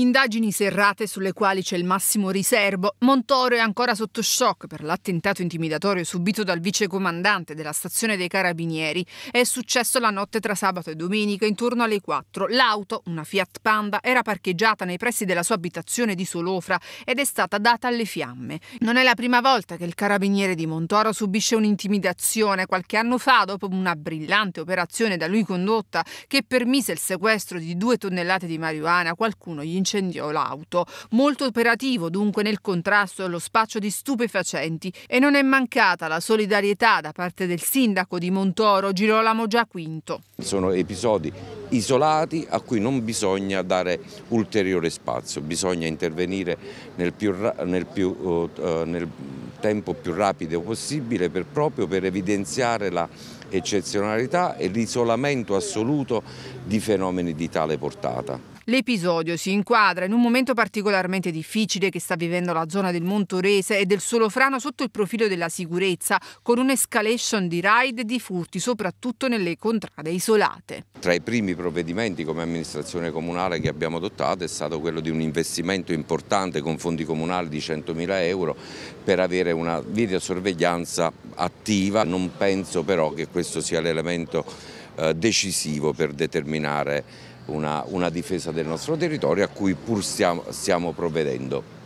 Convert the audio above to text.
Indagini serrate sulle quali c'è il massimo riservo. Montoro è ancora sotto shock per l'attentato intimidatorio subito dal vicecomandante della stazione dei Carabinieri. È successo la notte tra sabato e domenica intorno alle 4. L'auto, una Fiat Panda, era parcheggiata nei pressi della sua abitazione di Solofra ed è stata data alle fiamme. Non è la prima volta che il carabiniere di Montoro subisce un'intimidazione. Qualche anno fa, dopo una brillante operazione da lui condotta che permise il sequestro di due tonnellate di marijuana, qualcuno gli incidenti incendiò l'auto. Molto operativo dunque nel contrasto allo spaccio di stupefacenti e non è mancata la solidarietà da parte del sindaco di Montoro Girolamo Giaquinto. Sono episodi isolati a cui non bisogna dare ulteriore spazio, bisogna intervenire nel, più, nel, più, uh, nel tempo più rapido possibile per, proprio per evidenziare la eccezionalità e l'isolamento assoluto di fenomeni di tale portata. L'episodio si inquadra in un momento particolarmente difficile che sta vivendo la zona del Montorese e del Solofrano sotto il profilo della sicurezza, con un'escalation di raid e di furti, soprattutto nelle contrade isolate. Tra i primi provvedimenti come amministrazione comunale che abbiamo adottato è stato quello di un investimento importante con fondi comunali di 100.000 euro per avere una videosorveglianza attiva. Non penso però che questo sia l'elemento eh, decisivo per determinare una, una difesa del nostro territorio a cui pur stiamo, stiamo provvedendo.